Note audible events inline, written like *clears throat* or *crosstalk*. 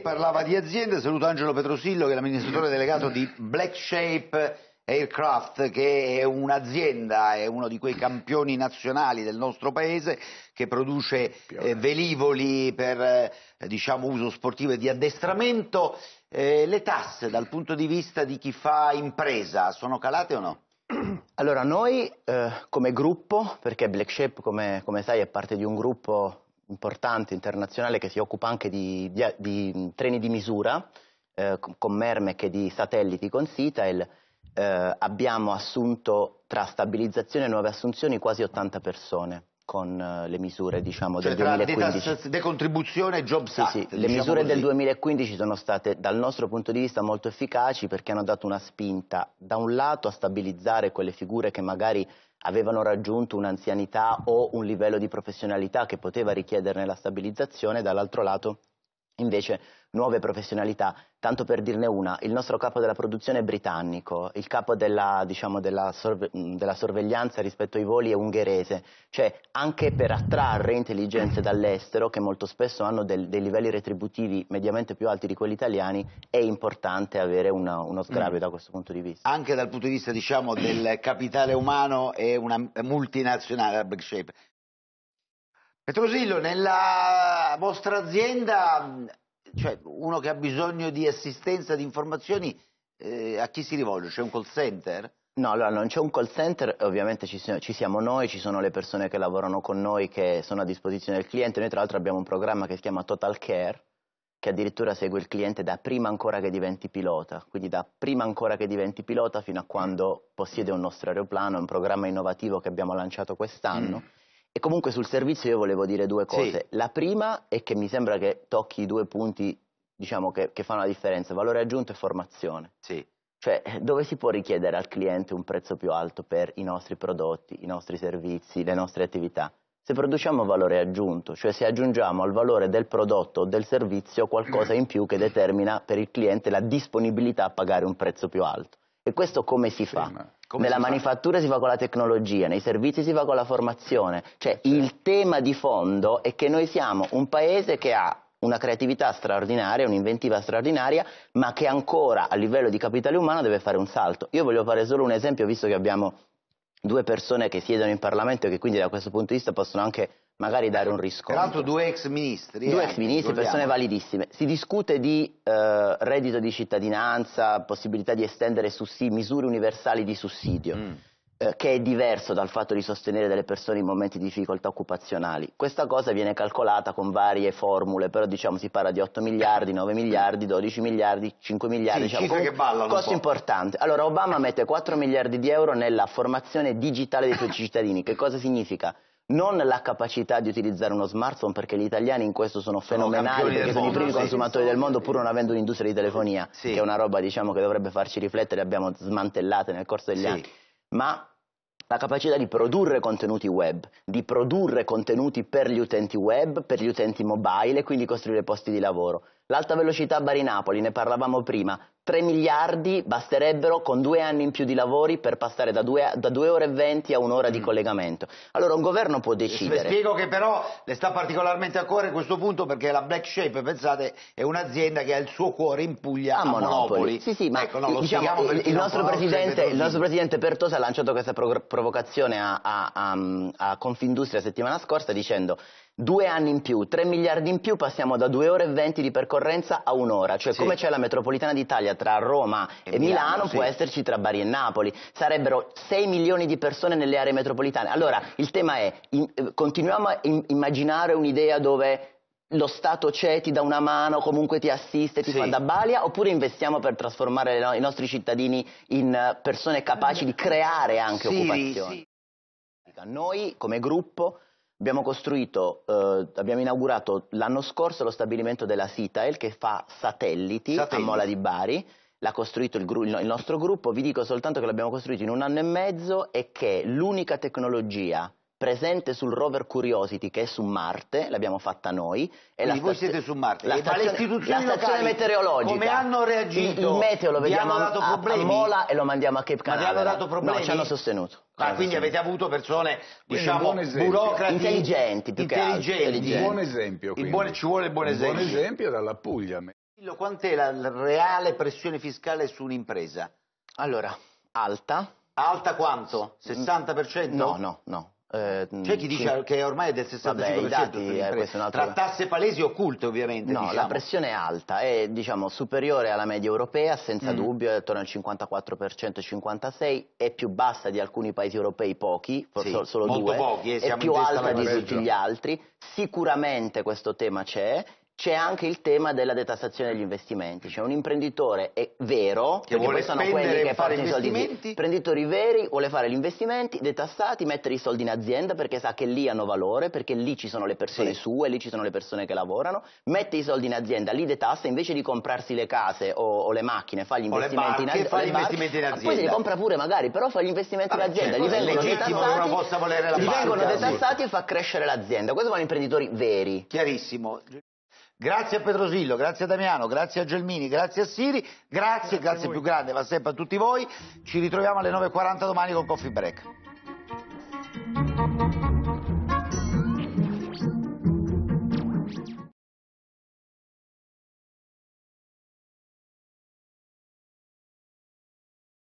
parlava di aziende, saluto Angelo Petrosillo che è l'amministratore delegato di Black Shape Aircraft, che è un'azienda, è uno di quei campioni nazionali del nostro paese che produce eh, velivoli per eh, diciamo, uso sportivo e di addestramento. Eh, le tasse dal punto di vista di chi fa impresa sono calate o no? *clears throat* Allora noi eh, come gruppo, perché Black Shape come, come sai è parte di un gruppo importante internazionale che si occupa anche di, di, di treni di misura, eh, con Mermec e di satelliti con Sitael, eh, abbiamo assunto tra stabilizzazione e nuove assunzioni quasi 80 persone con eh, le misure diciamo, cioè, del 2015. decontribuzione e job sì, Act, sì. Le diciamo misure così. del 2015 sono state dal nostro punto di vista molto efficaci perché hanno dato una spinta da un lato a stabilizzare quelle figure che magari avevano raggiunto un'anzianità o un livello di professionalità che poteva richiederne la stabilizzazione, dall'altro lato invece nuove professionalità. Tanto per dirne una, il nostro capo della produzione è britannico, il capo della, diciamo, della, sorve della sorveglianza rispetto ai voli è ungherese, cioè anche per attrarre intelligenze dall'estero, che molto spesso hanno del, dei livelli retributivi mediamente più alti di quelli italiani, è importante avere una, uno sgravio mm. da questo punto di vista. Anche dal punto di vista diciamo, del capitale umano è una multinazionale, la Big Shape. Petrosillo, nella vostra azienda, cioè uno che ha bisogno di assistenza, di informazioni, eh, a chi si rivolge? C'è un call center? No, allora non c'è un call center, ovviamente ci, ci siamo noi, ci sono le persone che lavorano con noi, che sono a disposizione del cliente. Noi tra l'altro abbiamo un programma che si chiama Total Care, che addirittura segue il cliente da prima ancora che diventi pilota, quindi da prima ancora che diventi pilota fino a quando possiede un nostro aeroplano, è un programma innovativo che abbiamo lanciato quest'anno. Mm. E comunque sul servizio io volevo dire due cose. Sì. La prima è che mi sembra che tocchi i due punti diciamo, che, che, fanno la differenza, valore aggiunto e formazione. Sì. Cioè, dove si può richiedere al cliente un prezzo più alto per i nostri prodotti, i nostri servizi, le nostre attività? Se produciamo valore aggiunto, cioè se aggiungiamo al valore del prodotto o del servizio qualcosa mm. in più che determina per il cliente la disponibilità a pagare un prezzo più alto. E questo come si fa? Sì, Come Nella si manifattura fa? si fa con la tecnologia, nei servizi si fa con la formazione. Cioè sì. il tema di fondo è che noi siamo un paese che ha una creatività straordinaria, un'inventiva straordinaria, ma che ancora a livello di capitale umano deve fare un salto. Io voglio fare solo un esempio, visto che abbiamo due persone che siedono in Parlamento e che quindi da questo punto di vista possono anche magari dare un riscontro. Tra l'altro due ex ministri. Due eh, ex ministri, persone validissime. Si discute di eh, reddito di cittadinanza, possibilità di estendere misure universali di sussidio, mm. eh, che è diverso dal fatto di sostenere delle persone in momenti di difficoltà occupazionali. Questa cosa viene calcolata con varie formule, però diciamo si parla di 8 miliardi, 9 miliardi, 12 miliardi, 5 miliardi. Sì, diciamo, che ballano. Costo importante. Allora Obama mette 4 miliardi di euro nella formazione digitale dei suoi cittadini. Che cosa significa? non la capacità di utilizzare uno smartphone perché gli italiani in questo sono fenomenali perché sono mondo, i primi sì, consumatori sì, del mondo pur non avendo un'industria di telefonia sì. che è una roba diciamo, che dovrebbe farci riflettere abbiamo smantellate nel corso degli anni ma la capacità di produrre contenuti web, di produrre contenuti per gli utenti web, per gli utenti mobile e quindi costruire posti di lavoro. L'alta velocità Bari-Napoli, ne parlavamo prima, 3 miliardi basterebbero con due anni in più di lavori per passare da 2, da 2 ore e 20 a un'ora di mm. collegamento. Allora un governo può eh, decidere. spiego che però le sta particolarmente a cuore questo punto perché la Black Shape, pensate, è un'azienda che ha il suo cuore in Puglia a, a Monopoli. Monopoli. Sì, sì, ma ecco, no, diciamo, il, il, nostro il, nostro presidente, Pertosa ha lanciato questa provocazione a, a, a Confindustria settimana scorsa dicendo Due anni in più, 3 miliardi in più, passiamo da 2 ore e 20 di percorrenza a un'ora. Cioè sì. come c'è la metropolitana d'Italia tra Roma e, e Milano, Milano sì. può esserci tra Bari e Napoli. Sarebbero 6 milioni di persone nelle aree metropolitane. Allora, il tema è, in, eh, continuiamo a in, immaginare un'idea dove lo Stato c'è, ti dà una mano, comunque ti assiste, ti sì. fa da balia, oppure investiamo per trasformare no, i nostri cittadini in eh, persone capaci di creare anche sì, occupazione? Sì. Noi come gruppo Abbiamo costruito, eh, abbiamo inaugurato l'anno scorso lo stabilimento della Sitael che fa satelliti, satelliti. a Mola di Bari. L'ha costruito il, gru- il nostro gruppo, vi dico soltanto che l'abbiamo costruito in un anno e mezzo e che l'unica tecnologia presente sul rover Curiosity che è su Marte, l'abbiamo fatta noi. E Quindi voi siete su Marte. La stazione, le istituzioni la stazione meteorologica. Come hanno reagito? Il, meteo lo vediamo dato a, a, Mola e lo mandiamo a Cape Canaveral. Ma hanno dato problemi? No, ci hanno sostenuto. Ah, quindi avete avuto persone, diciamo, burocrati intelligenti, più intelligenti. Che altro, intelligenti. Buon esempio, buone, ci vuole il buon esempio. buon esempio dalla Puglia. Quant'è la reale pressione fiscale su un'impresa? Allora, alta. Alta quanto? 60%? Mm. No, no, no. Eh, C'è chi dice che, che ormai è del 65% Vabbè, dati, eh, tra tasse palesi occulte ovviamente. No, diciamo. la pressione è alta, è diciamo, superiore alla media europea senza mm. dubbio, è attorno al 54%-56%, è più bassa di alcuni paesi europei pochi, forse sì, solo due, pochi, eh, è più alta di tutti gli altri, sicuramente questo tema c'è c'è anche il tema della detassazione degli investimenti, cioè un imprenditore è vero, che vuole sono quelli che fare investimenti. imprenditori veri, vuole fare gli investimenti detassati, mettere i soldi in azienda perché sa che lì hanno valore, perché lì ci sono le persone sì. sue, lì ci sono le persone che lavorano, mette i soldi in azienda, li detassa, invece di comprarsi le case o, o le macchine, fa gli investimenti, barche, in, fa gli investimenti in azienda. Poi se li compra pure magari, però fa gli investimenti Vabbè, in azienda, cioè, certo, gli vengono detassati, gli vengono detassati e fa crescere l'azienda. Questo sono imprenditori veri. Chiarissimo. Grazie a Petrosillo, grazie a Damiano, grazie a Gelmini, grazie a Siri, grazie, grazie, grazie più grande va sempre a tutti voi. Ci ritroviamo alle 9.40 domani con Coffee Break.